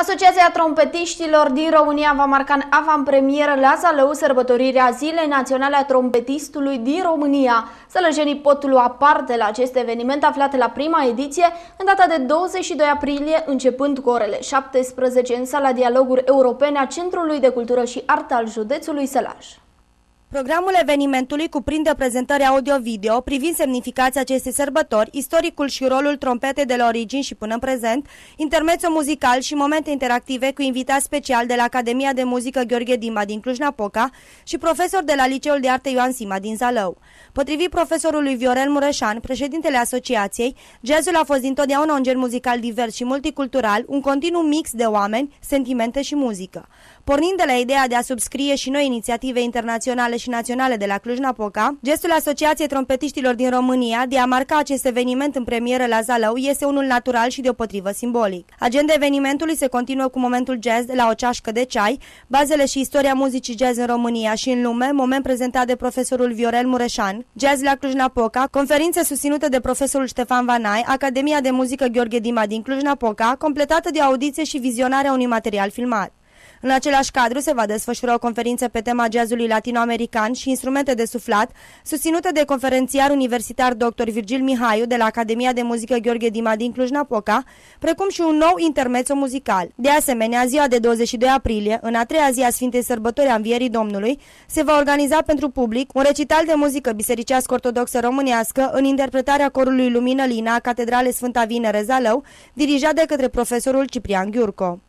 Asociația Trompetiștilor din România va marca în avantpremieră la Zalău sărbătorirea Zilei Naționale a Trompetistului din România. Sălăjenii pot lua parte la acest eveniment aflat la prima ediție în data de 22 aprilie, începând cu orele 17 în sala Dialoguri Europene a Centrului de Cultură și Artă al județului Sălaj. Programul evenimentului cuprinde prezentări audio-video privind semnificația acestei sărbători, istoricul și rolul trompetei de la origini și până în prezent, intermezzo muzical și momente interactive cu invitați special de la Academia de Muzică Gheorghe Dima din Cluj-Napoca și profesor de la Liceul de Arte Ioan Sima din Zalău. Potrivit profesorului Viorel Mureșan, președintele asociației, jazzul a fost întotdeauna un gen muzical divers și multicultural, un continuu mix de oameni, sentimente și muzică. Pornind de la ideea de a subscrie și noi inițiative internaționale regionale și naționale de la Cluj-Napoca, gestul Asociației Trompetiștilor din România de a marca acest eveniment în premieră la Zalău este unul natural și deopotrivă simbolic. Agenda evenimentului se continuă cu momentul jazz la o ceașcă de ceai, bazele și istoria muzicii jazz în România și în lume, moment prezentat de profesorul Viorel Mureșan, jazz la Cluj-Napoca, conferințe susținute de profesorul Ștefan Vanai, Academia de Muzică Gheorghe Dima din Cluj-Napoca, completată de audiție și vizionarea unui material filmat. În același cadru se va desfășura o conferință pe tema jazzului latinoamerican și instrumente de suflat, susținută de conferențiar universitar dr. Virgil Mihaiu de la Academia de Muzică Gheorghe Dima din Cluj-Napoca, precum și un nou intermezzo muzical. De asemenea, ziua de 22 aprilie, în a treia zi a Sfintei Sărbători a Învierii Domnului, se va organiza pentru public un recital de muzică bisericească ortodoxă românească în interpretarea corului Lumină Lina a catedrale Sfânta Vinere Zalău, dirijat de către profesorul Ciprian Ghiurco.